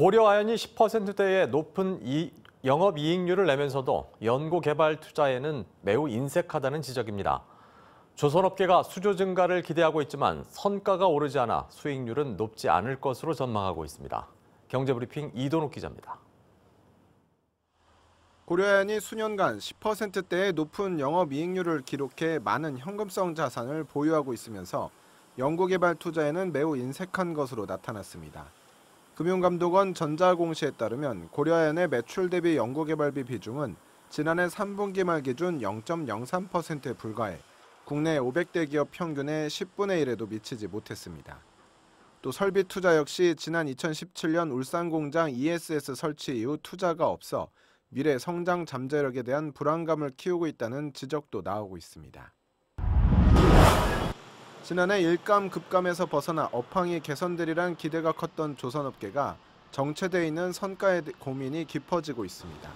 고려아연이 10%대의 높은 이, 영업이익률을 내면서도 연구개발 투자에는 매우 인색하다는 지적입니다. 조선업계가 수조 증가를 기대하고 있지만 선가가 오르지 않아 수익률은 높지 않을 것으로 전망하고 있습니다. 경제브리핑 이도 o 욱 기자입니다. 고려아연이 수년간 10%대의 높은 영업이익률을 기록해 많은 현금성 자산을 보유하고 있으면서 연구개발 투자에는 매우 인색한 것으로 나타났습니다. 금융감독원 전자공시에 따르면 고려아연의 매출 대비 연구개발비 비중은 지난해 3분기 말 기준 0.03%에 불과해 국내 500대 기업 평균의 10분의 1에도 미치지 못했습니다. 또 설비 투자 역시 지난 2017년 울산 공장 ESS 설치 이후 투자가 없어 미래 성장 잠재력에 대한 불안감을 키우고 있다는 지적도 나오고 있습니다. 지난해 일감 급감에서 벗어나 업황이 개선되리란 기대가 컸던 조선업계가 정체되어 있는 선가의 고민이 깊어지고 있습니다.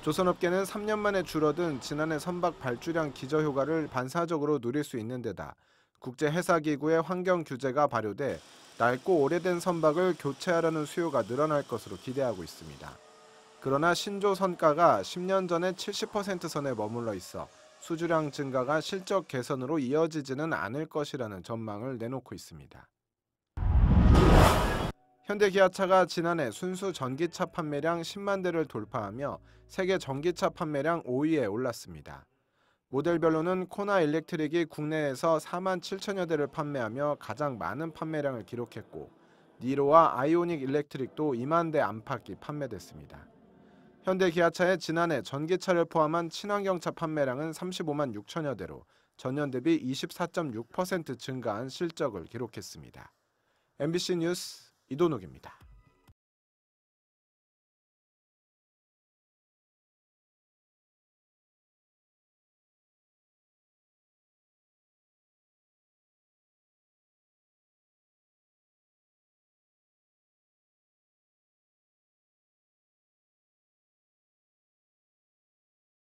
조선업계는 3년 만에 줄어든 지난해 선박 발주량 기저 효과를 반사적으로 누릴 수 있는 데다 국제해사기구의 환경 규제가 발효돼 낡고 오래된 선박을 교체하려는 수요가 늘어날 것으로 기대하고 있습니다. 그러나 신조 선가가 10년 전에 70% 선에 머물러 있어 수주량 증가가 실적 개선으로 이어지지는 않을 것이라는 전망을 내놓고 있습니다. 현대기아차가 지난해 순수 전기차 판매량 10만 대를 돌파하며 세계 전기차 판매량 5위에 올랐습니다. 모델별로는 코나 일렉트릭이 국내에서 4만 7천여 대를 판매하며 가장 많은 판매량을 기록했고 니로와 아이오닉 일렉트릭도 2만 대 안팎이 판매됐습니다. 현대 기아차의 지난해 전기차를 포함한 친환경차 판매량은 35만 6천여 대로 전년 대비 24.6% 증가한 실적을 기록했습니다. MBC 뉴스 이도욱입니다